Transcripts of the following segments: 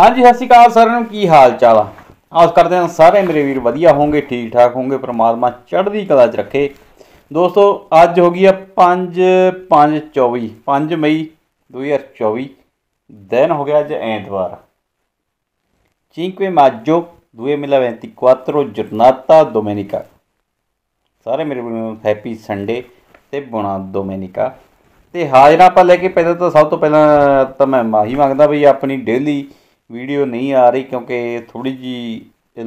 ਹਾਂਜੀ ਸਤਿ ਸ਼੍ਰੀ ਅਕਾਲ ਸਾਰਿਆਂ ਨੂੰ ਕੀ ਹਾਲ ਚਾਲ ਆ ਆਸ ਕਰਦੇ ਹਾਂ ਸਾਰੇ ਮੇਰੇ ਵੀਰ ਵਧੀਆ ਹੋਣਗੇ ਠੀਕ ਠਾਕ ਹੋਣਗੇ ਪ੍ਰਮਾਤਮਾ ਚੜ੍ਹਦੀ ਕਲਾ 'ਚ ਰੱਖੇ ਦੋਸਤੋ ਅੱਜ ਹੋ ਗਈ ਆ 5 5 24 5 ਮਈ 2024 ਦਿਨ ਹੋ ਗਿਆ ਅੱਜ ਐਤਵਾਰ 5 ਮਾਜੋ 2024 ਜਰਨਾਤਾ ਡੋਮੇਨਿਕਾ ਸਾਰੇ ਮੇਰੇ ਵੀਰ ਹੈਪੀ ਸੰਡੇ ਤੇ ਬੁਣਾ ਡੋਮੇਨਿਕਾ ਤੇ ਹਾਜ਼ਰਾਂ ਆਪਾਂ ਲੈ ਕੇ ਪਹਿਲਾਂ ਤਾਂ ਸਭ ਤੋਂ ਪਹਿਲਾਂ ਤਾਂ ਮੈਂ ਮਾਹੀ ਮੰਗਦਾ ਬਈ ਆਪਣੀ ਡੇਲੀ ਵੀਡੀਓ ਨਹੀਂ ਆ ਰਹੀ ਕਿਉਂਕਿ ਥੋੜੀ ਜੀ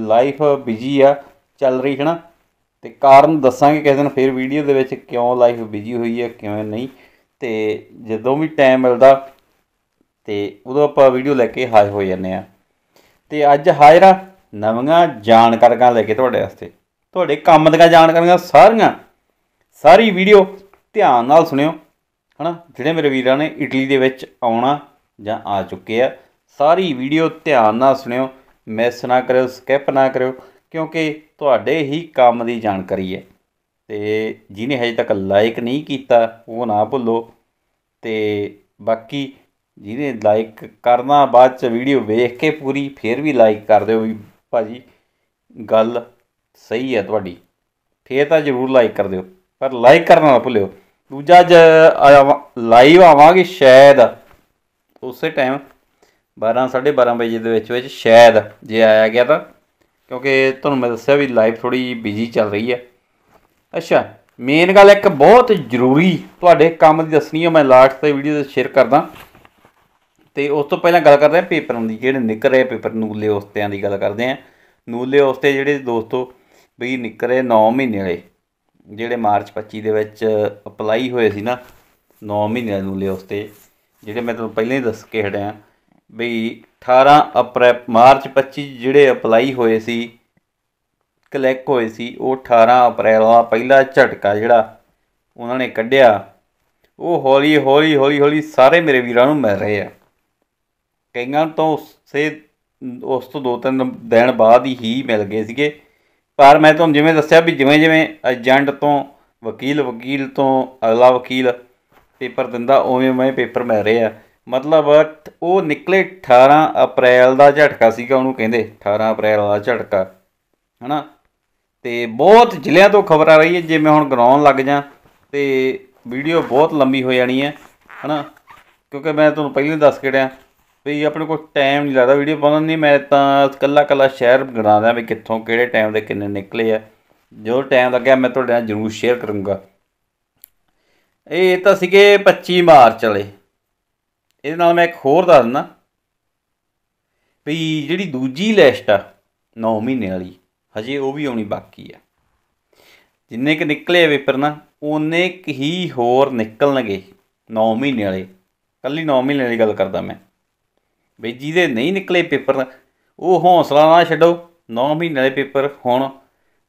ਲਾਈਫ ਬਿਜੀ ਆ ਚੱਲ ਰਹੀ ਹੈ ਨਾ ਤੇ ਕਾਰਨ ਦੱਸਾਂਗੇ ਕਿਸੇ ਦਿਨ ਫਿਰ ਵੀਡੀਓ ਦੇ ਵਿੱਚ ਕਿਉਂ ਲਾਈਫ ਬਿਜੀ ਹੋਈ ਹੈ ਕਿਵੇਂ ਨਹੀਂ ਤੇ ਜਦੋਂ ਵੀ ਟਾਈਮ ਮਿਲਦਾ ਤੇ ਉਦੋਂ ਆਪਾਂ ਵੀਡੀਓ ਲੈ ਕੇ ਹਾਜ਼ਰ ਹੋ ਜਾਂਦੇ ਆ ਤੇ ਅੱਜ ਹਾਜ਼ਰ ਆ ਨਵੀਆਂ ਜਾਣਕਾਰੀਆਂ ਲੈ ਕੇ ਤੁਹਾਡੇ ਵਾਸਤੇ ਤੁਹਾਡੇ ਕੰਮ ਦੀਆਂ ਜਾਣਕਾਰੀਆਂ ਸਾਰੀਆਂ ਸਾਰੀ ਵੀਡੀਓ ਧਿਆਨ ਨਾਲ ਸੁਣਿਓ ਹਨਾ ਜਿਹੜੇ ਮੇਰੇ ਵੀਰਾਂ ਨੇ ਇਟਲੀ ਦੇ ਵਿੱਚ ਆਉਣਾ ਜਾਂ ਆ ਚੁੱਕੇ ਆ ਸਾਰੀ ਵੀਡੀਓ ਧਿਆਨ ਨਾਲ ਸੁਣਿਓ ਮਿਸ ਨਾ ਕਰਿਓ ਸਕਿਪ ਨਾ ਕਰਿਓ ਕਿਉਂਕਿ ਤੁਹਾਡੇ ਹੀ ਕੰਮ ਦੀ ਜਾਣਕਾਰੀ ਹੈ ਤੇ ਜਿਹਨੇ ਹਜੇ ਤੱਕ ਲਾਈਕ ਨਹੀਂ ਕੀਤਾ ਉਹ ਨਾ ਭੁੱਲੋ ਤੇ ਬਾਕੀ ਜਿਹਨੇ ਲਾਈਕ ਕਰਨਾ ਬਾਅਦ ਚ ਵੀਡੀਓ ਵੇਖ ਕੇ ਪੂਰੀ ਫੇਰ ਵੀ ਲਾਈਕ ਕਰ ਦਿਓ ਵੀ ਭਾਜੀ ਗੱਲ ਸਹੀ ਹੈ ਤੁਹਾਡੀ ਫੇਰ ਤਾਂ ਜ਼ਰੂਰ ਲਾਈਕ ਕਰ ਦਿਓ ਪਰ ਲਾਈਕ ਕਰਨਾ ਨਾ ਭੁੱਲਿਓ ਦੂਜਾ ਜ ਲਾਈਵ ਆਵਾਂਗੇ ਸ਼ਾਇਦ ਉਸੇ ਟਾਈਮ 12 12:30 ਵਜੇ ਦੇ ਵਿੱਚ ਵਿੱਚ ਸ਼ਾਇਦ ਜੇ ਆਇਆ ਗਿਆ ਤਾਂ ਕਿਉਂਕਿ ਤੁਹਾਨੂੰ ਮੈਂ ਦੱਸਿਆ ਵੀ ਲਾਈਵ ਥੋੜੀ ਬਿਜ਼ੀ ਚੱਲ ਰਹੀ ਹੈ ਅੱਛਾ ਮੇਨ ਗੱਲ ਇੱਕ ਬਹੁਤ ਜ਼ਰੂਰੀ ਤੁਹਾਡੇ ਕੰਮ ਦੀ ਦੱਸਣੀ ਹੈ ਮੈਂ ਲਾਸਟ ਤੇ ਵੀਡੀਓ ਦੇ ਸ਼ੇਅਰ ਕਰਦਾ ਤੇ ਉਸ ਤੋਂ ਪਹਿਲਾਂ ਗੱਲ ਕਰਦੇ ਆ ਪੇਪਰਾਂ ਦੀ ਜਿਹੜੇ ਨਿਕਲ ਰਹੇ ਪੇਪਰ ਨੂਲੇ ਉਸਤਿਆਂ ਦੀ ਗੱਲ ਕਰਦੇ ਆ ਨੂਲੇ ਉਸਤੇ ਜਿਹੜੇ ਦੋਸਤੋ ਵੀ ਨਿਕਲ ਰਹੇ 9 ਮਹੀਨੇ ਵਾਲੇ ਜਿਹੜੇ ਮਾਰਚ 25 ਦੇ ਵਿੱਚ ਅਪਲਾਈ ਹੋਏ ਸੀ ਨਾ 9 ਮਹੀਨੇ ਨੂਲੇ ਉਸਤੇ ਜਿਹੜੇ ਮੈਂ ਤੁਹਾਨੂੰ ਪਹਿਲਾਂ ਹੀ ਦੱਸ ਕੇ ਹਟਿਆ ਵੀ 18 ਅਪ੍ਰੈਲ ਮਾਰਚ 25 ਜਿਹੜੇ ਅਪਲਾਈ ਹੋਏ ਸੀ ਕਲੈਕ ਹੋਏ ਸੀ ਉਹ 18 ਅਪ੍ਰੈਲ ਦਾ ਪਹਿਲਾ ਝਟਕਾ ਜਿਹੜਾ ਉਹਨਾਂ ਨੇ ਕੱਢਿਆ ਉਹ ਹੌਲੀ ਹੌਲੀ ਹੌਲੀ ਹੌਲੀ ਸਾਰੇ ਮੇਰੇ ਵੀਰਾਂ ਨੂੰ ਮਿਲ ਰਹੇ ਆ ਕਈਆਂ ਤੋਂ ਉਸੇ ਉਸ ਤੋਂ ਦੋ ਤਿੰਨ ਦਿਨ ਬਾਅਦ ਹੀ ਮਿਲ ਗਏ ਸੀਗੇ ਪਰ ਮੈਂ ਤੁਹਾਨੂੰ ਜਿਵੇਂ ਦੱਸਿਆ ਵੀ ਜਿਵੇਂ ਜਿਵੇਂ ਏਜੰਟ ਤੋਂ ਵਕੀਲ ਵਕੀਲ ਤੋਂ ਅਗਲਾ ਵਕੀਲ ਪੇਪਰ ਦਿੰਦਾ ਉਵੇਂ ਮੈਂ ਪੇਪਰ ਮਿਲ ਰਹੇ ਆ ਮਤਲਬ ਉਹ ਨਿਕਲੇ 18 ਅਪ੍ਰੈਲ ਦਾ ਝਟਕਾ ਸੀਗਾ ਉਹਨੂੰ ਕਹਿੰਦੇ 18 ਅਪ੍ਰੈਲ ਦਾ ਝਟਕਾ ਹਨਾ ਤੇ ਬਹੁਤ ਜ਼ਿਲ੍ਹਿਆਂ ਤੋਂ ਖਬਰ ਆ ਰਹੀ ਹੈ ਜੇ ਮੈਂ ਹੁਣ ਗਰਾਉਣ ਲੱਗ ਜਾ ਤੇ ਵੀਡੀਓ ਬਹੁਤ ਲੰਮੀ ਹੋ ਜਾਣੀ ਹੈ ਹਨਾ ਕਿਉਂਕਿ ਮੈਂ ਤੁਹਾਨੂੰ ਪਹਿਲਾਂ ਦੱਸ ਕੇ ਡਿਆ ਵੀ ਆਪਣੇ ਕੋਲ ਟਾਈਮ ਨਹੀਂ ਲੱਗਦਾ ਵੀਡੀਓ ਪਾਉਣ ਨਹੀਂ ਮੈਂ ਤਾਂ ਕੱਲਾ ਕੱਲਾ ਸ਼ਹਿਰ ਗਿਣਾਦਾ ਵੀ ਕਿੱਥੋਂ ਕਿਹੜੇ ਟਾਈਮ ਦੇ ਕਿੰਨੇ ਨਿਕਲੇ ਆ ਜੋ ਟਾਈਮ ਲੱਗਿਆ ਮੈਂ ਤੁਹਾਡੇ ਨਾਲ ਜ਼ਰੂਰ ਸ਼ੇਅਰ ਕਰੂੰਗਾ ਇਹ ਤਾਂ ਸੀਗੇ 25 ਮਾਰਚ ਵਾਲੇ ਇਹਦੇ ਨਾਲ ਮੈਂ ਇੱਕ ਹੋਰ ਦੱਸ ਦਿੰਦਾ ਵੀ ਜਿਹੜੀ ਦੂਜੀ ਲਿਸਟ ਆ 9 ਮਹੀਨੇ ਵਾਲੀ ਹਜੇ ਉਹ ਵੀ ਆਉਣੀ ਬਾਕੀ ਆ ਜਿੰਨੇ ਕ ਨਿਕਲੇ ਪੇਪਰ ਨਾ ਉਹਨੇ ਇੱਕ ਹੀ ਹੋਰ ਨਿਕਲਣਗੇ 9 ਮਹੀਨੇ ਵਾਲੇ ਕੱਲੀ 9 ਮਹੀਨੇ ਦੀ ਗੱਲ ਕਰਦਾ ਮੈਂ ਬਈ ਜਿਹਦੇ ਨਹੀਂ ਨਿਕਲੇ ਪੇਪਰ ਉਹ ਹੌਸਲਾ ਨਾ ਛੱਡੋ 9 ਮਹੀਨੇ ਵਾਲੇ ਪੇਪਰ ਹੁਣ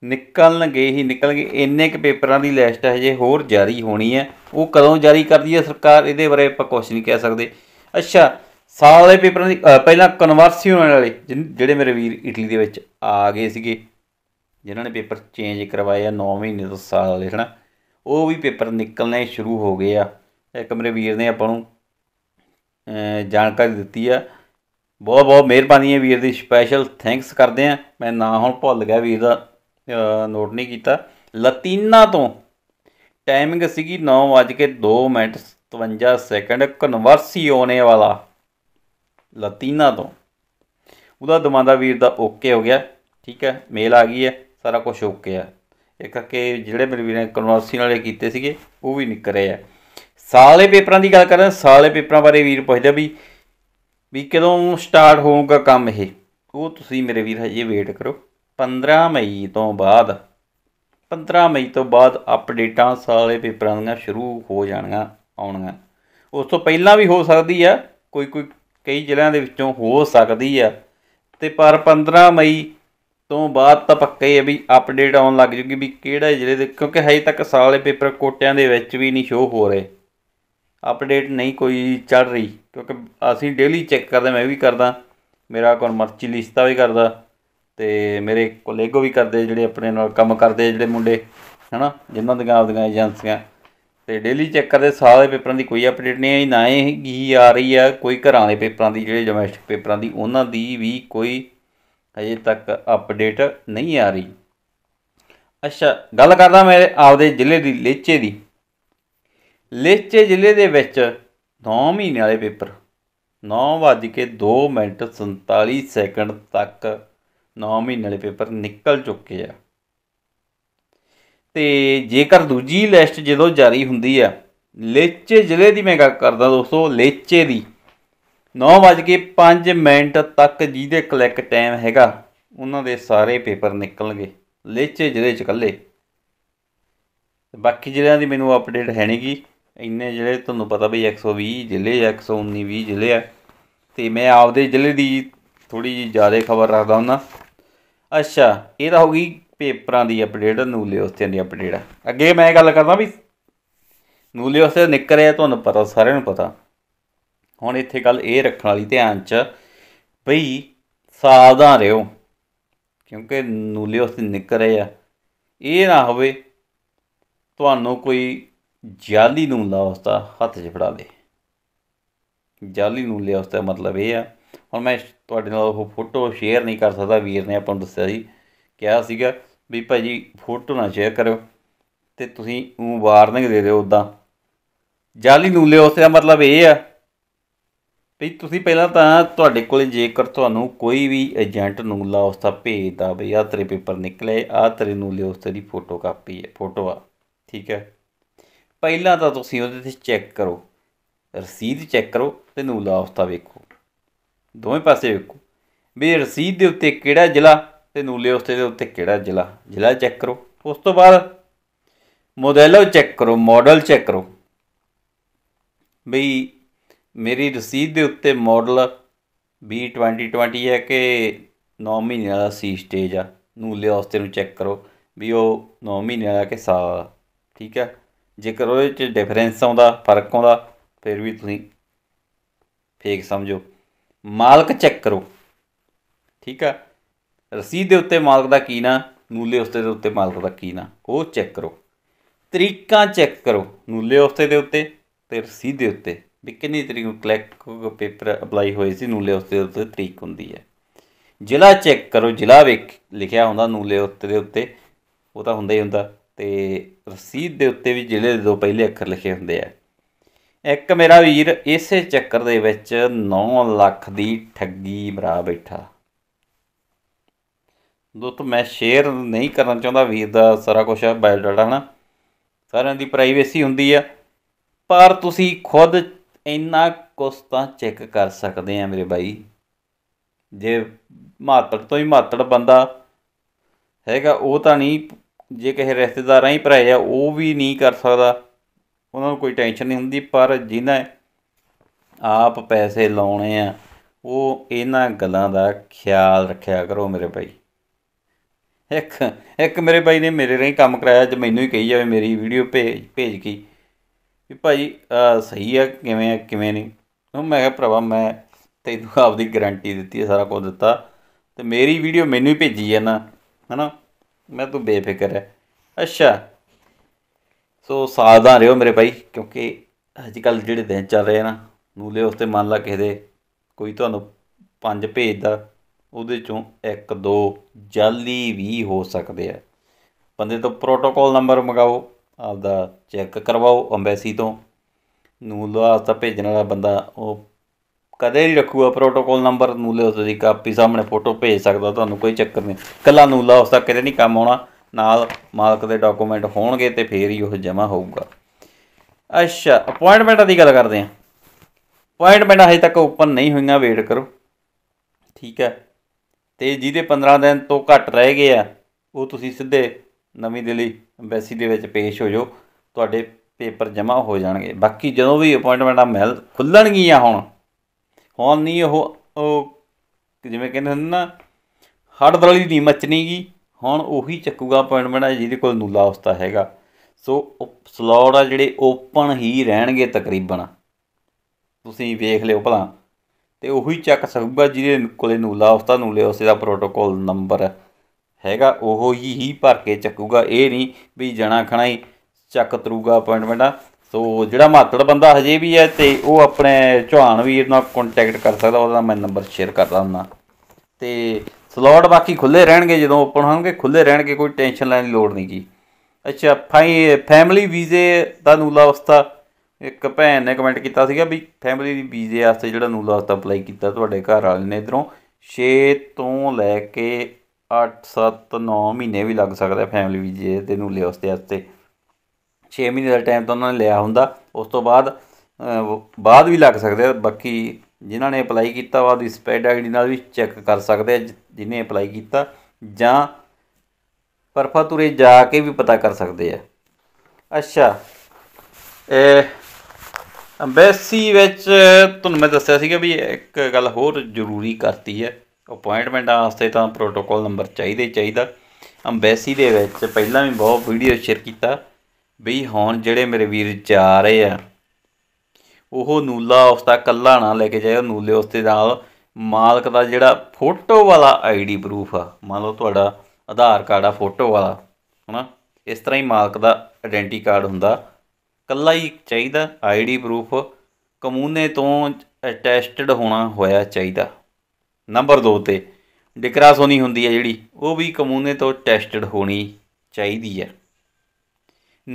ਨਿਕਲਣਗੇ ਹੀ ਨਿਕਲਗੇ ਇੰਨੇ ਕ ਪੇਪਰਾਂ ਦੀ ਲਿਸਟ ਹੈ ਜੇ ਹੋਰ ਜਾਰੀ ਹੋਣੀ ਹੈ ਉਹ ਕਦੋਂ ਜਾਰੀ ਕਰਦੀ ਹੈ ਸਰਕਾਰ ਇਹਦੇ ਬਾਰੇ ਆਪਾਂ ਕੁਝ ਨਹੀਂ ਕਹਿ ਸਕਦੇ ਅੱਛਾ ਸਾਲ ਦੇ ਪੇਪਰਾਂ ਦੀ ਪਹਿਲਾਂ ਹੋਣ ਵਾਲੇ ਜਿਹੜੇ ਮੇਰੇ ਵੀਰ ਇਟਲੀ ਦੇ ਵਿੱਚ ਆ ਗਏ ਸੀਗੇ ਜਿਨ੍ਹਾਂ ਨੇ ਪੇਪਰ ਚੇਂਜ ਕਰਵਾਏ ਆ 9 ਮਹੀਨੇ ਤੋਂ ਸਾਲ ਵਾਲੇ ਹਨਾ ਉਹ ਵੀ ਪੇਪਰ ਨਿਕਲਣੇ ਸ਼ੁਰੂ ਹੋ ਗਏ ਆ ਇੱਕ ਮੇਰੇ ਵੀਰ ਨੇ ਆਪਾਂ ਨੂੰ ਜਾਣਕਾਰੀ ਦਿੱਤੀ ਆ ਬਹੁਤ ਬਹੁਤ ਮਿਹਰਬਾਨੀ ਹੈ ਵੀਰ ਦੀ ਸਪੈਸ਼ਲ ਥੈਂਕਸ ਕਰਦੇ ਆ ਮੈਂ ਨਾਂ ਹੁਣ ਭੁੱਲ ਗਿਆ ਵੀਰ ਦਾ ਨੋਟ ਨਹੀਂ ਕੀਤਾ ਲਤੀਨਾ ਤੋਂ ਟਾਈਮਿੰਗ ਸੀਗੀ 9:02 ਸੈਕਿੰਡ ਕਨਵਰਸੀ ਹੋਣੇ ਵਾਲਾ ਲਤੀਨਾ ਤੋਂ ਉਹਦਾ ਦਮਾਦਾ ਵੀਰ ਦਾ ਓਕੇ ਹੋ ਗਿਆ ਠੀਕ ਹੈ ਮੇਲ ਆ ਗਈ ਹੈ ਸਾਰਾ ਕੁਝ ਓਕੇ ਆ ਇਹ ਕਰਕੇ ਜਿਹੜੇ ਮੇਰੇ ਵੀਰਾਂ ਕਨਵਰਸੀ ਨਾਲੇ ਕੀਤੇ ਸੀਗੇ ਉਹ ਵੀ ਨਿਕਰੇ ਆ ਸਾਲੇ ਪੇਪਰਾਂ ਦੀ ਗੱਲ ਕਰਾਂ ਸਾਲੇ ਪੇਪਰਾਂ ਬਾਰੇ ਵੀਰ ਪੁੱਛਦਾ ਵੀ ਵੀ ਕਦੋਂ ਸਟਾਰਟ ਹੋਊਗਾ ਕੰਮ ਇਹ ਉਹ ਤੁਸੀਂ ਮੇਰੇ ਵੀਰ ਹਜੇ ਵੇਟ ਕਰੋ 15 ਮਈ ਤੋਂ ਬਾਅਦ 15 ਮਈ ਤੋਂ ਬਾਅਦ ਅਪਡੇਟਾਂ ਸਾਲੇ ਪੇਪਰਾਂ ਦੀਆਂ ਸ਼ੁਰੂ ਹੋ ਜਾਣਗੀਆਂ ਆਉਣਗੀਆਂ ਉਸ ਤੋਂ ਪਹਿਲਾਂ ਵੀ ਹੋ ਸਕਦੀ ਆ ਕੋਈ ਕੋਈ ਕਈ ਜ਼ਿਲ੍ਹਿਆਂ ਦੇ ਵਿੱਚੋਂ ਹੋ ਸਕਦੀ ਆ ਤੇ ਪਰ 15 ਮਈ ਤੋਂ ਬਾਅਦ ਤਾਂ ਪੱਕਾ ਹੀ ਆ ਵੀ ਅਪਡੇਟ ਆਉਣ ਲੱਗ ਜੂਗੀ ਵੀ ਕਿਹੜਾ ਜ਼ਿਲ੍ਹੇ ਦੇ ਕਿਉਂਕਿ ਹਜੇ ਤੱਕ ਸਾਲੇ ਪੇਪਰ ਕੋਟਿਆਂ ਦੇ ਵਿੱਚ ਵੀ ਨਹੀਂ ਸ਼ੋਅ ਹੋ ਰਹੇ ਅਪਡੇਟ ਨਹੀਂ ਕੋਈ ਚੱਲ ਰਹੀ ਕਿਉਂਕਿ ਅਸੀਂ ਡੇਲੀ ਚੈੱਕ ਕਰਦੇ ਮੈਂ ਵੀ ਕਰਦਾ ਮੇਰਾ ਕੋਲ ਮਰਚੀ ਲਿਸਤਾ ਵੀ ਕਰਦਾ ਤੇ ਮੇਰੇ ਕੋਲੇਗੋ ਵੀ ਕਰਦੇ ਜਿਹੜੇ ਆਪਣੇ ਨਾਲ ਕੰਮ ਕਰਦੇ ਜਿਹੜੇ ਮੁੰਡੇ ਹਨਾ ਜਿੰਨਾਂ ਜਿਨ੍ਹਾਂ ਦੀਆਂ ਆਪਦੀਆਂ ਏਜੰਸੀਆਂ ਤੇ ਡੇਲੀ ਚੈੱਕ ਕਰਦੇ ਸਾਰੇ ਪੇਪਰਾਂ ਦੀ ਕੋਈ ਅਪਡੇਟ ਨਹੀਂ ਆਈ ਨਾ ਇਹ ਕੀ ਆ ਰਹੀ ਆ ਕੋਈ ਘਰਾਂ ਦੇ ਪੇਪਰਾਂ ਦੀ ਜਿਹੜੇ ਡੋਮੈਸਟਿਕ ਪੇਪਰਾਂ ਦੀ ਉਹਨਾਂ ਦੀ ਵੀ ਕੋਈ ਹਜੇ ਤੱਕ ਅਪਡੇਟ ਨਹੀਂ ਆ ਰਹੀ ਅੱਛਾ ਗੱਲ ਕਰਦਾ ਮੇਰੇ ਆਪਦੇ ਜ਼ਿਲ੍ਹੇ ਦੀ ਲੇਚੇ ਦੀ ਲੇਚੇ ਜ਼ਿਲ੍ਹੇ ਦੇ ਵਿੱਚ 9 ਮਹੀਨੇ ਵਾਲੇ ਪੇਪਰ 9:02 ਮਿੰਟ 47 ਸੈਕਿੰਡ ਤੱਕ 9 ਮਹੀਨੇ ਵਾਲੇ ਪੇਪਰ ਨਿਕਲ ਚੁੱਕੇ ਆ ਤੇ ਜੇਕਰ ਦੂਜੀ ਲਿਸਟ ਜਦੋਂ ਜਾਰੀ ਹੁੰਦੀ ਆ ਲੇਚੇ ਜ਼ਿਲ੍ਹੇ ਦੀ ਮੈਂ ਗੱਲ ਕਰਦਾ ਦੋਸਤੋ ਲੇਚੇ ਦੀ 9:05 ਮਿੰਟ ਤੱਕ ਜਿਹਦੇ ਕਲਿੱਕ ਟਾਈਮ ਹੈਗਾ ਉਹਨਾਂ ਦੇ ਸਾਰੇ ਪੇਪਰ ਨਿਕਲਣਗੇ ਲੇਚੇ ਜ਼ਿਲ੍ਹੇ ਚ ਕੱਲੇ ਬਾਕੀ ਜ਼ਿਲ੍ਹਿਆਂ ਦੀ ਮੈਨੂੰ ਅਪਡੇਟ ਹੈ ਨਹੀਂਗੀ ਇੰਨੇ ਜਿਹੜੇ ਤੁਹਾਨੂੰ ਪਤਾ ਵੀ 120 ਜ਼ਿਲ੍ਹੇ 119 20 ਜ਼ਿਲ੍ਹੇ ਆ ਤੇ ਮੈਂ ਆਪਦੇ ਜ਼ਿਲ੍ਹੇ ਦੀ ਥੋੜੀ ਜਿਹੀ ਜ਼ਿਆਦਾ ਖਬਰ ਰੱਖਦਾ ਹੁੰਦਾ ਅੱਛਾ ਇਹ ਤਾਂ ਹੋ ਗਈ ਪੇਪਰਾਂ ਦੀ ਅਪਡੇਟ ਤੇ ਦੀ ਅਪਡੇਟ ਅੱਗੇ ਮੈਂ ਗੱਲ ਕਰਦਾ ਵੀ ਨੂਲਿਓਸਤੇ ਨਿਕਲ ਰਿਹਾ ਤੁਹਾਨੂੰ ਪਤਾ ਸਾਰਿਆਂ ਨੂੰ ਪਤਾ ਹੁਣ ਇੱਥੇ ਗੱਲ ਇਹ ਰੱਖਣ ਵਾਲੀ ਧਿਆਨ 'ਚ ਬਈ ਸਾਵਧਾਨ ਰਹੋ ਕਿਉਂਕਿ ਨੂਲਿਓਸਤੇ ਨਿਕਲ ਰਹੇ ਆ ਇਹ ਨਾ ਹੋਵੇ ਤੁਹਾਨੂੰ ਕੋਈ ਜਾਲੀ ਨੂਲਾ ਦਾ ਹੱਥ 'ਚ ਫੜਾ ਦੇ ਜਾਲੀ ਨੂਲੇ ਦਾ ਮਤਲਬ ਇਹ ਆ ਹੁਣ ਮੈਂ ਤੁਹਾਡੇ ਨਾਲ ਉਹ ਫੋਟੋ ਸ਼ੇਅਰ ਨਹੀਂ ਕਰ ਸਕਦਾ ਵੀਰ ਨੇ ਆਪਾਂ ਨੂੰ ਦੱਸਿਆ ਸੀ ਕਿਹਾ ਸੀਗਾ ਵੀ ਭਾਜੀ ਫੋਟੋ ਨਾ ਸ਼ੇਅਰ ਕਰਿਓ ਤੇ ਤੁਸੀਂ ਉਹ ਵਾਰਨਿੰਗ ਦੇ ਦਿਓ ਉਦਾਂ ਜਾਲੀ ਨੂੰ ਲਿਓ ਉਸ ਦਾ ਮਤਲਬ ਇਹ ਆ ਵੀ ਤੁਸੀਂ ਪਹਿਲਾਂ ਤਾਂ ਤੁਹਾਡੇ ਕੋਲ ਜੇਕਰ ਤੁਹਾਨੂੰ ਕੋਈ ਵੀ ਏਜੰਟ ਨੂੰ ਲਾਉਸਤਾ ਭੇਜਦਾ ਵੀ ਆ ਤੇਰੇ ਪੇਪਰ ਨਿਕਲੇ ਆ ਤੇਰੇ ਨੂੰ ਲਿਓ ਉਸ ਤੇਰੀ ਫੋਟੋ ਕਾਪੀ ਹੈ ਫੋਟੋ ਆ ਠੀਕ ਹੈ ਪਹਿਲਾਂ ਤਾਂ ਤੁਸੀਂ ਉਹਦੇ ਤੇ ਚੈੱਕ ਕਰੋ ਰਸੀਦ ਚੈੱਕ ਕਰੋ ਤੇ ਨੂੰ ਲਾਉਸਤਾ ਵੇਖੋ ਦੋਵੇਂ ਪਾਸੇ ਵੇਖੋ ਵੀ ਰਸੀਦ ਦੇ ਉੱਤੇ ਕਿਹੜਾ ਜ਼ਿਲ੍ਹਾ ਤੇ ਨੂਲੇ ਉਸਤੇ ਦੇ ਉੱਤੇ ਕਿਹੜਾ ਜ਼ਿਲ੍ਹਾ ਜ਼ਿਲ੍ਹਾ ਚੈੱਕ ਕਰੋ ਉਸ ਤੋਂ ਬਾਅਦ ਮੋਡੇਲੋ ਚੈੱਕ ਕਰੋ ਮਾਡਲ ਚੈੱਕ ਕਰੋ ਬਈ ਮੇਰੀ ਰਸੀਦ ਦੇ ਉੱਤੇ ਮਾਡਲ B2020 ਹੈ ਕਿ 9 ਮਹੀਨੇ ਦਾ ਸੀ ਸਟੇਜ ਆ ਨੂਲੇ ਉਸਤੇ ਨੂੰ ਚੈੱਕ ਕਰੋ ਵੀ ਉਹ 9 ਮਹੀਨੇ ਦਾ ਕਿ ਸਾਲ ਠੀਕ ਹੈ ਜੇਕਰ ਉਹਦੇ ਚ ਡਿਫਰੈਂਸ ਆਉਂਦਾ ਫਰਕ ਆਉਂਦਾ ਫਿਰ ਵੀ ਤੁਸੀਂ ਫੇਕ ਸਮਝੋ ਮਾਲਕ ਚੈੱਕ ਕਰੋ ਠੀਕ ਆ ਰਸੀਦ ਦੇ ਉੱਤੇ ਮਾਲਕ ਦਾ ਕੀ ਨਾ ਨੂਲੇ ਉਸਤੇ ਦੇ ਉੱਤੇ ਮਾਲਕ ਦਾ ਕੀ ਨਾ ਉਹ ਚੈੱਕ ਕਰੋ ਤਰੀਕਾਂ ਚੈੱਕ ਕਰੋ ਨੂਲੇ ਉਸਤੇ ਦੇ ਉੱਤੇ ਤੇ ਰਸੀਦ ਦੇ ਉੱਤੇ ਵੀ ਕਿੰਨੀ ਤਰੀਕ ਨੂੰ ਕਲੈਕਟ ਪੇਪਰ ਅਪਲਾਈ ਹੋਏ ਸੀ ਨੂਲੇ ਉਸਤੇ ਦੇ ਉੱਤੇ ਤਰੀਕ ਹੁੰਦੀ ਹੈ ਜ਼ਿਲ੍ਹਾ ਚੈੱਕ ਕਰੋ ਜ਼ਿਲ੍ਹਾ ਵਿੱਚ ਲਿਖਿਆ ਹੁੰਦਾ ਨੂਲੇ ਉੱਤੇ ਦੇ ਉੱਤੇ ਉਹ ਤਾਂ ਹੁੰਦਾ ਹੀ ਹੁੰਦਾ ਤੇ ਰਸੀਦ ਦੇ ਉੱਤੇ ਵੀ ਜ਼ਿਲ੍ਹੇ ਦੇ ਦੋ ਪਹਿਲੇ ਅੱਖਰ ਲਿਖੇ ਹੁੰਦੇ ਆ ਇੱਕ ਮੇਰਾ ਵੀਰ ਇਸੇ ਚੱਕਰ ਦੇ ਵਿੱਚ 9 ਲੱਖ ਦੀ ਠੱਗੀ ਬਰਾ ਬੈਠਾ ਦੋਸਤ ਮੈਂ ਸ਼ੇਅਰ ਨਹੀਂ ਕਰਨਾ ਚਾਹੁੰਦਾ ਵੀਰ ਦਾ ਸਾਰਾ ਕੁਝ ਹੈ ਬਾਇਓਡਾਟਾ ਹਨਾ ਸਾਰਿਆਂ ਦੀ ਪ੍ਰਾਈਵੇਸੀ ਹੁੰਦੀ ਆ ਪਰ ਤੁਸੀਂ ਖੁਦ ਇੰਨਾ ਕੁਝ ਤਾਂ ਚੈੱਕ ਕਰ ਸਕਦੇ ਆ ਮੇਰੇ ਭਾਈ ਜੇ ਮਾਤੜ ਤੋਂ ਹੀ ਮਾਤੜ ਬੰਦਾ ਹੈਗਾ ਉਹ ਤਾਂ ਨਹੀਂ ਜੇ ਕਿਸੇ ਰਿਸ਼ਤੇਦਾਰਾਂ ਹੀ ਭਰਾਇਆ ਉਹ ਵੀ ਨਹੀਂ ਕਰ ਸਕਦਾ ਉਹਨਾਂ ਨੂੰ ਕੋਈ ਟੈਨਸ਼ਨ ਨਹੀਂ ਹੁੰਦੀ ਪਰ ਜਿਨ੍ਹਾਂ ਆਪ ਪੈਸੇ ਲਾਉਣੇ ਆ ਉਹ ਇਹਨਾਂ ਗੱਲਾਂ ਦਾ ਖਿਆਲ ਰੱਖਿਆ ਕਰੋ ਮੇਰੇ ਭਾਈ ਇੱਕ ਇੱਕ ਮੇਰੇ ਭਾਈ ਨੇ ਮੇਰੇ ਰਹੀ ਕੰਮ ਕਰਾਇਆ ਜੇ ਮੈਨੂੰ ਹੀ ਕਹੀ ਜਾਵੇ ਮੇਰੀ ਵੀਡੀਓ ਭੇਜ ਭੇਜ ਕੀ ਵੀ ਭਾਈ ਸਹੀ ਆ ਕਿਵੇਂ ਆ ਕਿਵੇਂ ਨਹੀਂ ਉਹ ਮੈਂ ਕਿਹਾ ਪ੍ਰਭਾ ਮੈਂ ਤੈਨੂੰ ਆਪਦੀ ਗਾਰੰਟੀ ਦਿੱਤੀ ਹੈ ਸਾਰਾ ਕੁਝ ਦਿੱਤਾ ਤੇ ਮੇਰੀ ਵੀਡੀਓ ਮੈਨੂੰ ਹੀ ਭੇਜੀ ਹੈ ਨਾ ਹਨਾ ਮੈਂ ਤੂੰ ਬੇਫਿਕਰ ਹੈ ਅੱਛਾ ਸੋ ਸਾਵਧਾਨ ਰਹੋ ਮੇਰੇ ਭਾਈ ਕਿਉਂਕਿ ਅੱਜ ਕੱਲ ਜਿਹੜੇ ਦਿਨ ਚੱਲ ਰਹੇ ਨਾ ਨੂਲੇ ਉਸ ਤੇ ਮਨ ਲਾ ਕਿਸੇ ਦੇ ਕੋਈ ਤੁਹਾਨੂੰ ਪੰਜ ਭੇਜਦਾ ਉਹਦੇ ਚੋਂ ਇੱਕ ਦੋ ਜਾਲੀ ਵੀ ਹੋ ਸਕਦੇ ਆ ਬੰਦੇ ਤੋਂ ਪ੍ਰੋਟੋਕੋਲ ਨੰਬਰ ਮੰਗਾਓ ਆਪਦਾ ਚੈੱਕ ਕਰਵਾਓ ਐਮਬੈਸੀ ਤੋਂ ਨੂਲੇ ਵਾਸਤਾ ਭੇਜਣ ਵਾਲਾ ਬੰਦਾ ਉਹ ਕਦੇ ਨਹੀਂ ਰੱਖੂਗਾ ਪ੍ਰੋਟੋਕੋਲ ਨੰਬਰ ਨੂਲੇ ਉਸ ਦੀ ਕਾਪੀ ਸਾਹਮਣੇ ਫੋਟੋ ਭੇਜ ਸਕਦਾ ਤੁਹਾਨੂੰ ਕੋਈ ਚੱਕਰ ਨਹੀਂ ਕੱਲਾ ਨੂਲਾ ਉਸ ਦਾ ਕਿਤੇ ਨਹੀਂ ਕੰਮ ਆਉਣਾ ਨਾਲ ਮਾਲਕ ਦੇ ਡਾਕੂਮੈਂਟ ਹੋਣਗੇ ਤੇ ਫੇਰ ਹੀ ਉਹ ਜਮ੍ਹਾਂ ਹੋਊਗਾ ਅੱਛਾ ਅਪਾਇੰਟਮੈਂਟਾਂ ਦੀ ਗੱਲ ਕਰਦੇ ਹਾਂ ਅਪਾਇੰਟਮੈਂਟ ਹਜੇ ਤੱਕ ਓਪਨ ਨਹੀਂ ਹੋਈਆਂ ਵੇਟ ਕਰੋ ਠੀਕ ਹੈ ਤੇ ਜਿਹਦੇ 15 ਦਿਨ ਤੋਂ ਘੱਟ ਰਹਿ ਗਏ ਆ ਉਹ ਤੁਸੀਂ ਸਿੱਧੇ ਨਵੀਂ ਦਿੱਲੀ ਐਮਬੈਸੀ ਦੇ ਵਿੱਚ ਪੇਸ਼ ਹੋ ਜਾਓ ਤੁਹਾਡੇ ਪੇਪਰ ਜਮ੍ਹਾਂ ਹੋ ਜਾਣਗੇ ਬਾਕੀ ਜਦੋਂ ਵੀ ਅਪਾਇੰਟਮੈਂਟਾਂ ਮਿਲ ਖੁੱਲਣਗੀਆਂ ਹੁਣ ਹੁਣ ਨਹੀਂ ਉਹ ਉਹ ਜਿਵੇਂ ਕਹਿੰਦੇ ਹੁੰਦੇ ਨਾ ਹੜਦਲੀ ਨਹੀਂ ਮੱਚਣੀਗੀ ਹੁਣ ਉਹੀ ਚੱਕੂਗਾ ਅਪਾਇੰਟਮੈਂਟ ਹੈ ਜਿਹਦੇ ਕੋਲ ਨੂਲਾ ਉਸਤਾ ਹੈਗਾ ਸੋ ਸਲੌਟ ਆ ਜਿਹੜੇ ਓਪਨ ਹੀ ਰਹਿਣਗੇ ਤਕਰੀਬਨ ਤੁਸੀਂ ਵੇਖ ਲਿਓ ਭਲਾ ਤੇ ਉਹੀ ਚੱਕ ਸਕੂਗਾ ਜਿਹਦੇ ਕੋਲੇ ਨੂਲਾ ਉਸਤਾ ਨੂਲੇ ਉਸੇ ਦਾ ਪ੍ਰੋਟੋਕੋਲ ਨੰਬਰ ਹੈਗਾ ਉਹ ਹੀ ਹੀ ਭਰ ਕੇ ਚੱਕੂਗਾ ਇਹ ਨਹੀਂ ਵੀ ਜਣਾ ਖਣਾ ਹੀ ਚੱਕ ਤਰੂਗਾ ਅਪਾਇੰਟਮੈਂਟ ਸੋ ਜਿਹੜਾ ਮਾਤੜ ਬੰਦਾ ਹਜੇ ਵੀ ਹੈ ਤੇ ਉਹ ਆਪਣੇ ਚੌਹਾਨ ਵੀਰ ਨਾਲ ਕੰਟੈਕਟ ਕਰ ਸਕਦਾ ਉਹਦਾ ਮੈਂ ਨੰਬਰ ਸ਼ੇਅਰ ਕਰਦਾ ਹੁੰਦਾ ਤੇ ਸਲੋਟ ਬਾਕੀ ਖੁੱਲੇ ਰਹਿਣਗੇ ਜਦੋਂ ਓਪਨ ਹੋਣਗੇ ਖੁੱਲੇ ਰਹਿਣਗੇ ਕੋਈ ਟੈਨਸ਼ਨ ਲੈਣ ਦੀ ਲੋੜ ਨਹੀਂ ਜੀ ਅੱਛਾ ਫਾਈ ਫੈਮਿਲੀ ਵੀਜ਼ੇ ਦਾ ਨੂਲਾ ਵਸਤਾ ਇੱਕ ਭੈਣ ਨੇ ਕਮੈਂਟ ਕੀਤਾ ਸੀਗਾ ਵੀ ਫੈਮਿਲੀ ਦੀ ਵੀਜ਼ੇ ਵਾਸਤੇ ਜਿਹੜਾ ਨੂਲਾ ਵਸਤਾ ਅਪਲਾਈ ਕੀਤਾ ਤੁਹਾਡੇ ਘਰ ਵਾਲੇ ਨੇ ਇਧਰੋਂ 6 ਤੋਂ ਲੈ ਕੇ 8 7 9 ਮਹੀਨੇ ਵੀ ਲੱਗ ਸਕਦਾ ਫੈਮਿਲੀ ਵੀਜ਼ੇ ਦੇ ਨੂਲੇ ਵਸਤੇ ਵਾਸਤੇ 6 ਮਹੀਨੇ ਦਾ ਟਾਈਮ ਤਾਂ ਉਹਨਾਂ ਨੇ ਲਿਆ ਹੁੰਦਾ ਉਸ ਤੋਂ ਬਾਅਦ ਬਾਅਦ ਵੀ ਲੱਗ ਸਕਦੇ ਬਾਕੀ ਜਿਨ੍ਹਾਂ ਨੇ ਅਪਲਾਈ ਕੀਤਾ ਵਾ ਉਹਦੀ ਸਪੈਡ ਆਈਡੀ ਨਾਲ ਵੀ ਚੈੱਕ ਕਰ ਸਕਦੇ ਆ ਜਿਨੇ ਅਪਲਾਈ ਕੀਤਾ ਜਾਂ ਪਰਫਾਤੂਰੇ ਜਾ ਕੇ ਵੀ ਪਤਾ ਕਰ ਸਕਦੇ ਆ ਅੱਛਾ ਇਹ ਅੰਬੈਸੀ ਵਿੱਚ ਤੁਹਾਨੂੰ ਮੈਂ ਦੱਸਿਆ ਸੀਗਾ ਵੀ ਇੱਕ ਗੱਲ ਹੋਰ ਜ਼ਰੂਰੀ ਕਰਤੀ ਹੈ ਅਪਾਇੰਟਮੈਂਟ ਆਸਤੇ ਤਾਂ ਪ੍ਰੋਟੋਕੋਲ ਨੰਬਰ ਚਾਹੀਦੇ ਚਾਹੀਦਾ ਅੰਬੈਸੀ ਦੇ ਵਿੱਚ ਪਹਿਲਾਂ ਵੀ ਬਹੁਤ ਵੀਡੀਓ ਸ਼ੇਅਰ ਕੀਤਾ ਵੀ ਹੁਣ ਜਿਹੜੇ ਮੇਰੇ ਵੀਰ ਜਾ ਰਹੇ ਆ ਉਹ ਨੂਲਾ ਉਸ ਦਾ ਕੱਲਾ ਨਾ ਲੈ ਕੇ ਜਾਏ ਉਹ ਨੂਲੇ ਉਸ ਦੇ ਨਾਲ ਮਾਲਕ ਦਾ ਜਿਹੜਾ ਫੋਟੋ ਵਾਲਾ ਆਈਡੀ ਪ੍ਰੂਫ ਆ ਮੰਨ ਲਓ ਤੁਹਾਡਾ ਆਧਾਰ ਕਾਰਡ ਆ ਫੋਟੋ ਵਾਲਾ ਹਨਾ ਇਸ ਤਰ੍ਹਾਂ ਹੀ ਮਾਲਕ ਦਾ ਆਇਡੈਂਟੀ ਕਾਰਡ ਹੁੰਦਾ ਕੱਲਾ ਹੀ ਚਾਹੀਦਾ ਆਈਡੀ ਪ੍ਰੂਫ ਕਮੂਨੇ ਤੋਂ ਅਟੈਸਟਡ ਹੋਣਾ ਹੋਇਆ ਚਾਹੀਦਾ ਨੰਬਰ 2 ਤੇ ਹੋਣੀ ਹੁੰਦੀ ਹੈ ਜਿਹੜੀ ਉਹ ਵੀ ਕਮੂਨੇ ਤੋਂ ਟੈਸਟਡ ਹੋਣੀ ਚਾਹੀਦੀ ਹੈ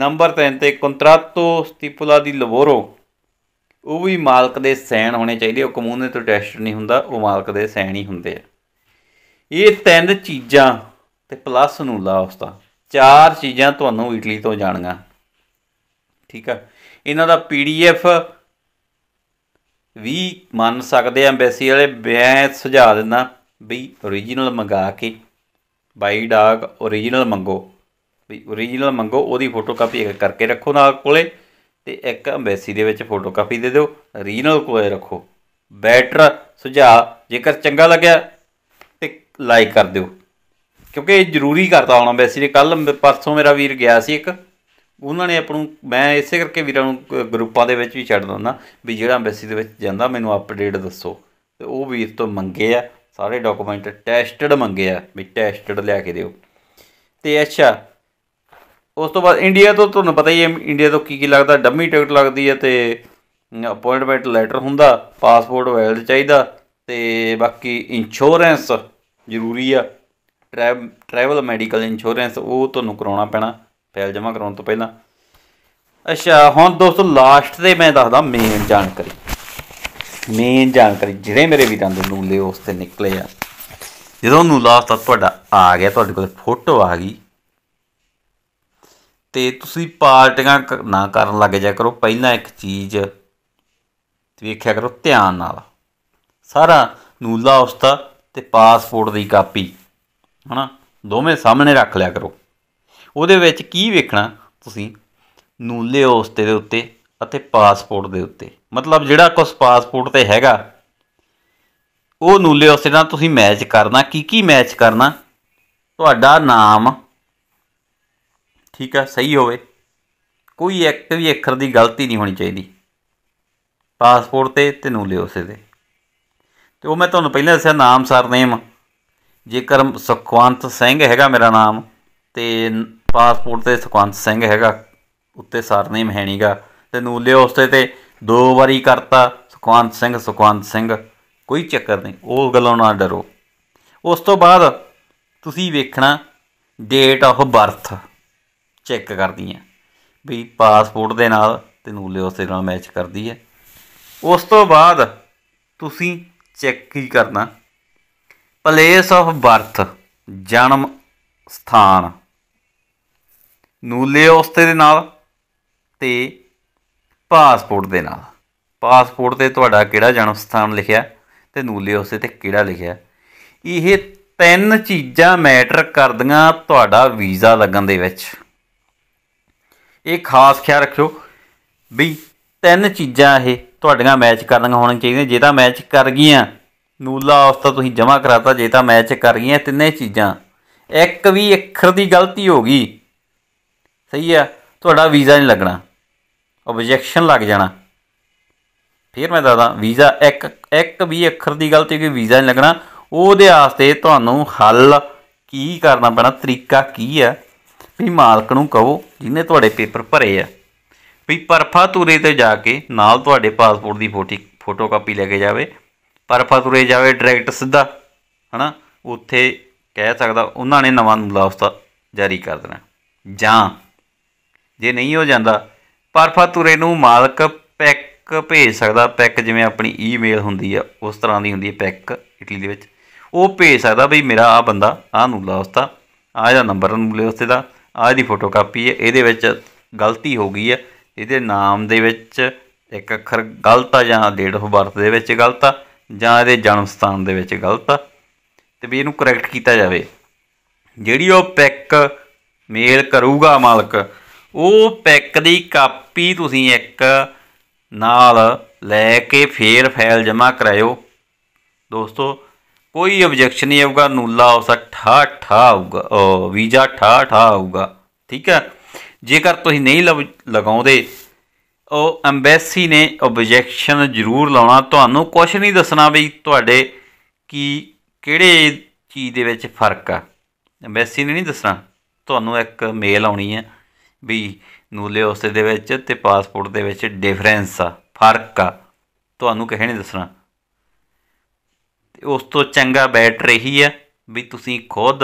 ਨੰਬਰ 3 ਤੇ ਕੰਟਰਾਟੋ ਸਟਿਪੂਲਾ ਦੀ ਲਵੋਰੋ ਉਹ ਵੀ ਮਾਲਕ ਦੇ ਸੈਨ ਹੋਣੇ ਚਾਹੀਦੇ ਉਹ ਕਮੂਨੇ ਤੋਂ ਟੈਸਟ ਨਹੀਂ ਹੁੰਦਾ ਉਹ ਮਾਲਕ ਦੇ ਸੈਨ ਹੀ ਹੁੰਦੇ ਆ ਇਹ ਤਿੰਨ ਚੀਜ਼ਾਂ ਤੇ ਪਲੱਸ ਨੂੰ ਲਾ ਉਸ ਦਾ ਚਾਰ ਚੀਜ਼ਾਂ ਤੁਹਾਨੂੰ ਇਟਲੀ ਤੋਂ ਜਾਣੀਆਂ ਠੀਕ ਆ ਇਹਨਾਂ ਦਾ ਪੀਡੀਐਫ ਵੀ ਮੰਨ ਸਕਦੇ ਆ ਐਮਬੈਸੀ ਵਾਲੇ ਮੈਂ ਸੁਝਾ ਦਿੰਦਾ ਵੀ origignal ਮੰਗਾ ਕੇ ਬਾਈ ਡਾਕ origignal ਮੰਗੋ ਵੀ origignal ਮੰਗੋ ਉਹਦੀ ਫੋਟੋ ਕਾਪੀ ਕਰਕੇ ਰੱਖੋ ਨਾਲ ਕੋਲੇ ਅਤੇ ਇੱਕ ਐਮਬੈਸੀ ਦੇ ਵਿੱਚ ਫੋਟੋ ਕਾਪੀ ਦੇ ਦਿਓ ਰੀਜਨਲ ਕੋਲੇ ਰੱਖੋ ਬੈਟਰ ਸੁਝਾਅ ਜੇਕਰ ਚੰਗਾ ਲੱਗਿਆ ਤੇ ਲਾਈਕ ਕਰ ਦਿਓ ਕਿਉਂਕਿ ਇਹ ਜ਼ਰੂਰੀ ਕਰਤਾ ਹੁਣ ਐਮਬੈਸੀ ਦੇ ਕੱਲ ਪਰਸੋਂ ਮੇਰਾ ਵੀਰ ਗਿਆ ਸੀ ਇੱਕ ਉਹਨਾਂ ਨੇ ਆਪ ਨੂੰ ਮੈਂ ਇਸੇ ਕਰਕੇ ਵੀਰਾਂ ਨੂੰ ਗਰੁੱਪਾਂ ਦੇ ਵਿੱਚ ਵੀ ਛੱਡ ਦਿੰਦਾ ਵੀ ਜਿਹੜਾ ਐਮਬੈਸੀ ਦੇ ਵਿੱਚ ਜਾਂਦਾ ਮੈਨੂੰ ਅਪਡੇਟ ਦੱਸੋ ਤੇ ਉਹ ਵੀਰ ਤੋਂ ਮੰਗੇ ਆ ਸਾਰੇ ਡਾਕੂਮੈਂਟ ਟੈਸਟਡ ਮੰਗੇ ਆ ਵੀ ਟੈਸਟਡ ਲਿਆ ਕੇ ਦਿਓ ਤੇ ਅੱਛਾ ਉਸ ਤੋਂ ਬਾਅਦ ਇੰਡੀਆ ਤੋਂ ਤੁਹਾਨੂੰ ਪਤਾ ਹੀ ਹੈ ਇੰਡੀਆ ਤੋਂ ਕੀ ਕੀ ਲੱਗਦਾ ਡੰਮੀ ਟਿਕਟ ਲੱਗਦੀ ਹੈ ਤੇ ਅਪਾਇੰਟਮੈਂਟ ਲੈਟਰ ਹੁੰਦਾ ਪਾਸਪੋਰਟ ਵੈਲਡ ਚਾਹੀਦਾ ਤੇ ਬਾਕੀ ਇੰਸ਼ੋਰੈਂਸ ਜ਼ਰੂਰੀ ਆ ਟਰੈਵਲ ਮੈਡੀਕਲ ਇੰਸ਼ੋਰੈਂਸ ਉਹ ਤੁਹਾਨੂੰ ਕਰਾਉਣਾ ਪੈਣਾ ਫਾਈਲ ਜਮ੍ਹਾਂ ਕਰਾਉਣ ਤੋਂ ਪਹਿਲਾਂ ਅੱਛਾ ਹੁਣ ਦੋਸਤੋ ਲਾਸਟ ਤੇ ਮੈਂ ਦੱਸਦਾ ਮੇਨ ਜਾਣਕਾਰੀ ਮੇਨ ਜਾਣਕਾਰੀ ਜਿਹੜੇ ਮੇਰੇ ਵੀਰਾਂ ਦੇ ਨੂਲੇ ਉਸ ਤੇ ਨਿਕਲੇ ਆ ਜਦੋਂ ਨੂਲਾ ਤੁਹਾਡਾ ਆ ਗਿਆ ਤੁਹਾਡੇ ਕੋਲ ਫੋਟੋ ਆ ਗਈ ਤੇ ਤੁਸੀਂ ਪਾਰਟੀਆਂ ਨਾ ਕਰਨ ਲੱਗ ਜਾ ਕਰੋ ਪਹਿਲਾਂ ਇੱਕ ਚੀਜ਼ ਵੇਖਿਆ ਕਰੋ ਧਿਆਨ ਨਾਲ ਸਾਰਾ ਨੂਲਾ ਉਸਤਾ ਤੇ ਪਾਸਪੋਰਟ ਦੀ ਕਾਪੀ ਹਨਾ ਦੋਵੇਂ ਸਾਹਮਣੇ ਰੱਖ ਲਿਆ ਕਰੋ ਉਹਦੇ ਵਿੱਚ ਕੀ ਵੇਖਣਾ ਤੁਸੀਂ ਨੂਲੇ ਉਸਤੇ ਦੇ ਉੱਤੇ ਅਤੇ ਪਾਸਪੋਰਟ ਦੇ ਉੱਤੇ ਮਤਲਬ ਜਿਹੜਾ ਕੁਝ ਪਾਸਪੋਰਟ ਤੇ ਹੈਗਾ ਉਹ ਨੂਲੇ ਉਸਤੇ ਨਾਲ ਤੁਸੀਂ ਮੈਚ ਕਰਨਾ ਕੀ ਕੀ ਮੈਚ ਕਰਨਾ ਤੁਹਾਡਾ ਨਾਮ ਠੀਕ ਆ ਸਹੀ ਹੋਵੇ ਕੋਈ ਇੱਕ ਵੀ ਅੱਖਰ ਦੀ ਗਲਤੀ ਨਹੀਂ ਹੋਣੀ ਚਾਹੀਦੀ ਪਾਸਪੋਰਟ ਤੇ ਤੈਨੂੰ ਲਿਓ ਉਸੇ ਦੇ ਤੇ ਉਹ ਮੈਂ ਤੁਹਾਨੂੰ ਪਹਿਲਾਂ ਦੱਸਿਆ ਨਾਮ ਸਰਨੇਮ ਜੇਕਰ ਸੁਖਵੰਤ ਸਿੰਘ ਹੈਗਾ ਮੇਰਾ ਨਾਮ ਤੇ ਪਾਸਪੋਰਟ ਤੇ ਸੁਖਵੰਤ ਸਿੰਘ ਹੈਗਾ ਉੱਤੇ ਸਰਨੇਮ ਹੈ ਨਹੀਂਗਾ ਤੇ ਲਿਓ ਉਸੇ ਤੇ ਦੋ ਵਾਰੀ ਕਰਤਾ ਸੁਖਵੰਤ ਸਿੰਘ ਸੁਖਵੰਤ ਸਿੰਘ ਕੋਈ ਚੱਕਰ ਨਹੀਂ ਉਹ ਗੱਲੋਂ ਨਾ ਡਰੋ ਉਸ ਤੋਂ ਬਾਅਦ ਤੁਸੀਂ ਵੇਖਣਾ ਡੇਟ ਆਫ ਬਰਥ ਚੈੱਕ ਕਰਦੀ ਆ ਵੀ ਪਾਸਪੋਰਟ ਦੇ ਨਾਲ ਤੇ ਨੂਲੇ ਉਸ ਨਾਲ ਮੈਚ ਕਰਦੀ ਹੈ ਉਸ ਤੋਂ ਬਾਅਦ ਤੁਸੀਂ ਚੈੱਕ ਕੀ ਕਰਨਾ ਪਲੇਸ ਆਫ ਬਰਥ ਜਨਮ ਸਥਾਨ ਨੂਲੇ ਉਸਤੇ ਦੇ ਨਾਲ ਤੇ ਪਾਸਪੋਰਟ ਦੇ ਨਾਲ ਪਾਸਪੋਰਟ ਤੇ ਤੁਹਾਡਾ ਕਿਹੜਾ ਜਨਮ ਸਥਾਨ ਲਿਖਿਆ ਤੇ ਨੂਲੇ ਉਸਤੇ ਤੇ ਕਿਹੜਾ ਲਿਖਿਆ ਇਹ ਤਿੰਨ ਚੀਜ਼ਾਂ ਮੈਟਰ ਕਰਦੀਆਂ ਤੁਹਾਡਾ ਵੀਜ਼ਾ ਲੱਗਣ ਦੇ ਵਿੱਚ ਇਹ ਖਾਸ ਖਿਆਲ ਰੱਖਿਓ ਵੀ ਤਿੰਨ ਚੀਜ਼ਾਂ ਇਹ ਤੁਹਾਡੀਆਂ ਮੈਚ ਕਰਨੀਆਂ ਹੋਣੀਆਂ ਚਾਹੀਦੀਆਂ ਜੇ ਤਾਂ ਮੈਚ ਕਰ ਗਈਆਂ ਨੂਲਾ ਔਸਤਾ ਤੁਸੀਂ ਜਮਾ ਕਰਾਤਾ ਜੇ ਤਾਂ ਮੈਚ ਕਰ ਗਈਆਂ ਤਿੰਨੇ ਚੀਜ਼ਾਂ ਇੱਕ ਵੀ ਅੱਖਰ ਦੀ ਗਲਤੀ ਹੋ ਗਈ ਸਹੀ ਆ ਤੁਹਾਡਾ ਵੀਜ਼ਾ ਨਹੀਂ ਲੱਗਣਾ ਆਬਜੈਕਸ਼ਨ ਲੱਗ ਜਾਣਾ ਫਿਰ ਮੈਂ ਦੱਸਦਾ ਵੀਜ਼ਾ ਇੱਕ ਇੱਕ ਵੀ ਅੱਖਰ ਦੀ ਗਲਤੀ ਹੋ ਗਈ ਵੀਜ਼ਾ ਨਹੀਂ ਲੱਗਣਾ ਉਹਦੇ ਆਸਤੇ ਤੁਹਾਨੂੰ ਹੱਲ ਕੀ ਕਰਨਾ ਪੈਣਾ ਤਰੀਕਾ ਕੀ ਹੈ ਵੀ ਮਾਲਕ ਨੂੰ ਕਹੋ ਜਿਨੇ ਤੁਹਾਡੇ ਪੇਪਰ ਭਰੇ ਆ ਵੀ ਪਰਫਾ ਤੁਰੇ ਤੇ ਜਾ ਕੇ ਨਾਲ ਤੁਹਾਡੇ ਪਾਸਪੋਰਟ ਦੀ ਫੋਟੀ ਫੋਟੋ ਕਾਪੀ ਲੈ ਕੇ ਜਾਵੇ ਪਰਫਾ ਤੁਰੇ ਜਾਵੇ ਡਾਇਰੈਕਟ ਸਿੱਧਾ ਹਨਾ ਉੱਥੇ ਕਹਿ ਸਕਦਾ ਉਹਨਾਂ ਨੇ ਨਵਾਂ ਮੁਲਾਫਤਾ ਜਾਰੀ ਕਰ ਦੇਣਾ ਜਾਂ ਜੇ ਨਹੀਂ ਹੋ ਜਾਂਦਾ ਪਰਫਾ ਤੁਰੇ ਨੂੰ ਮਾਲਕ ਪੈਕ ਭੇਜ ਸਕਦਾ ਪੈਕ ਜਿਵੇਂ ਆਪਣੀ ਈਮੇਲ ਹੁੰਦੀ ਆ ਉਸ ਤਰ੍ਹਾਂ ਦੀ ਹੁੰਦੀ ਹੈ ਪੈਕ ਇਟਲੀ ਦੇ ਵਿੱਚ ਉਹ ਭੇਜ ਸਕਦਾ ਵੀ ਮੇਰਾ ਆ ਬੰਦਾ ਆ ਨੂੰ ਲਾਸਤਾ ਆ ਇਹਦਾ ਨੰਬਰ ਨੂੰ ਲੈ ਉਸਤੇ ਦਾ ਆਹ ਦੀ ਫੋਟੋ ਕਾਪੀ ਹੈ ਇਹਦੇ ਵਿੱਚ ਗਲਤੀ ਹੋ ਗਈ ਹੈ ਇਹਦੇ ਨਾਮ ਦੇ ਵਿੱਚ ਇੱਕ ਅੱਖਰ ਗਲਤ ਆ ਜਾਂ ਡੇਟ ਆਫ ਬਰਥ ਦੇ ਵਿੱਚ ਗਲਤ ਆ ਜਾਂ ਇਹਦੇ ਜਨਮ ਸਥਾਨ ਦੇ ਵਿੱਚ ਗਲਤ ਆ ਤੇ ਵੀ ਇਹਨੂੰ ਕਰੈਕਟ ਕੀਤਾ ਜਾਵੇ ਜਿਹੜੀ ਉਹ ਪਿਕ ਮੇਲ ਕਰੂਗਾ ਮਾਲਕ ਉਹ ਪਿਕ ਦੀ ਕਾਪੀ ਤੁਸੀਂ ਇੱਕ ਨਾਲ ਲੈ ਕੇ ਫੇਰ ਫਾਈਲ ਜਮ੍ਹਾਂ ਕਰਾਇਓ ਦੋਸਤੋ ਕੋਈ ਆਬਜੈਕਸ਼ਨ ਨਹੀਂ ਆਊਗਾ ਨੂਲਾ ਉਸ ਠਾ ਠਾ ਆਊਗਾ ਵੀਜ਼ਾ ਠਾ ਠਾ ਆਊਗਾ ਠੀਕ ਹੈ ਜੇਕਰ ਤੁਸੀਂ ਨਹੀਂ ਲਗਾਉਂਦੇ ਉਹ ਐਮਬੈਸੀ ਨੇ ਆਬਜੈਕਸ਼ਨ ਜ਼ਰੂਰ ਲਾਉਣਾ ਤੁਹਾਨੂੰ ਕੁਝ ਨਹੀਂ ਦੱਸਣਾ ਵੀ ਤੁਹਾਡੇ ਕੀ ਕਿਹੜੇ ਚੀਜ਼ ਦੇ ਵਿੱਚ ਫਰਕ ਆ ਐਮਬੈਸੀ ਨੇ ਨਹੀਂ ਦੱਸਣਾ ਤੁਹਾਨੂੰ ਇੱਕ ਮੇਲ ਆਉਣੀ ਹੈ ਵੀ ਨੂਲੇ ਉਸ ਦੇ ਵਿੱਚ ਤੇ ਪਾਸਪੋਰਟ ਦੇ ਵਿੱਚ ਡਿਫਰੈਂਸ ਆ ਫਰਕ ਆ ਤੁਹਾਨੂੰ ਕਹੇ ਨਹੀਂ ਦੱਸਣਾ ਤੇ ਉਸ ਤੋਂ ਚੰਗਾ ਬੈਟ ਰਹੀ ਆ ਵੀ ਤੁਸੀਂ ਖੁਦ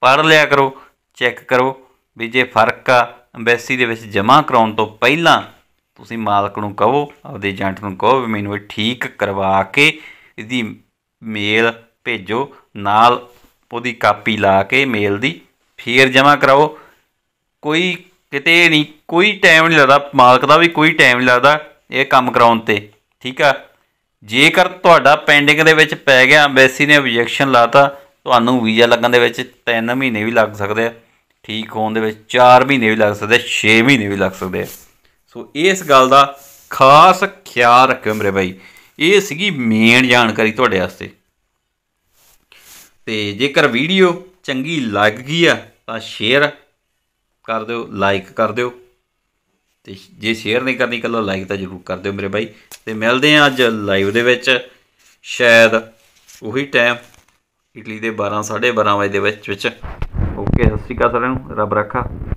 ਪੜ ਲਿਆ ਕਰੋ ਚੈੱਕ ਕਰੋ ਵੀ ਜੇ ਫਰਕ ਆ ਐਮਬੈਸੀ ਦੇ ਵਿੱਚ ਜਮ੍ਹਾਂ ਕਰਾਉਣ ਤੋਂ ਪਹਿਲਾਂ ਤੁਸੀਂ ਮਾਲਕ ਨੂੰ ਕਹੋ ਆਪਦੇ ਏਜੰਟ ਨੂੰ ਕਹੋ ਵੀ ਮੈਨੂੰ ਇਹ ਠੀਕ ਕਰਵਾ ਕੇ ਇਹਦੀ ਮੇਲ ਭੇਜੋ ਨਾਲ ਉਹਦੀ ਕਾਪੀ ਲਾ ਕੇ ਮੇਲ ਦੀ ਫੇਰ ਜਮ੍ਹਾਂ ਕਰਾਓ ਕੋਈ ਕਿਤੇ ਨਹੀਂ ਕੋਈ ਟਾਈਮ ਨਹੀਂ ਲੱਗਦਾ ਮਾਲਕ ਦਾ ਵੀ ਕੋਈ ਟਾਈਮ ਨਹੀਂ ਲੱਗਦਾ ਇਹ ਕੰਮ ਕਰਾਉਣ ਤੇ ਠੀਕ ਆ ਜੇਕਰ ਤੁਹਾਡਾ ਪੈਂਡਿੰਗ ਦੇ ਵਿੱਚ ਪੈ ਗਿਆ ਐਮਬੈਸੀ ਨੇ ਆਬਜੈਕਸ਼ਨ ਲਾਤਾ ਤੁਹਾਨੂੰ ਵੀਜ਼ਾ ਲੱਗਣ ਦੇ ਵਿੱਚ 3 ਮਹੀਨੇ ਵੀ ਲੱਗ ਸਕਦੇ ਆ ਠੀਕ ਹੋਣ ਦੇ ਵਿੱਚ 4 ਮਹੀਨੇ ਵੀ ਲੱਗ ਸਕਦੇ ਆ 6 ਮਹੀਨੇ ਵੀ ਲੱਗ ਸਕਦੇ ਆ ਸੋ ਇਸ ਗੱਲ ਦਾ ਖਾਸ ਖਿਆਲ ਰੱਖਿਓ ਮੇਰੇ ਭਾਈ ਇਹ ਸੀਗੀ ਮੇਨ ਜਾਣਕਾਰੀ ਤੁਹਾਡੇ ਵਾਸਤੇ ਤੇ ਜੇਕਰ ਵੀਡੀਓ ਚੰਗੀ ਲੱਗ ਗਈ ਆ ਤਾਂ ਸ਼ੇਅਰ ਕਰ ਦਿਓ ਲਾਈਕ ਕਰ ਦਿਓ ਤੇ ਜੇ ਸ਼ੇਅਰ ਨਹੀਂ ਕਰਨੀ ਕੱਲੋ ਲਾਈਕ ਤਾਂ ਜ਼ਰੂਰ ਕਰ ਦਿਓ ਮੇਰੇ ਭਾਈ ਤੇ ਮਿਲਦੇ ਆ ਅੱਜ ਲਾਈਵ ਦੇ ਵਿੱਚ ਸ਼ਾਇਦ ਉਹੀ ਟਾਈਮ ਇਟਲੀ ਦੇ 12 12:30 ਵਜੇ ਦੇ ਵਿੱਚ ਵਿੱਚ ਓਕੇ ਸਤਿ ਸ਼੍ਰੀ ਅਕਾਲ ਸਾਰਿਆਂ ਨੂੰ ਰੱਬ ਰੱਖਾ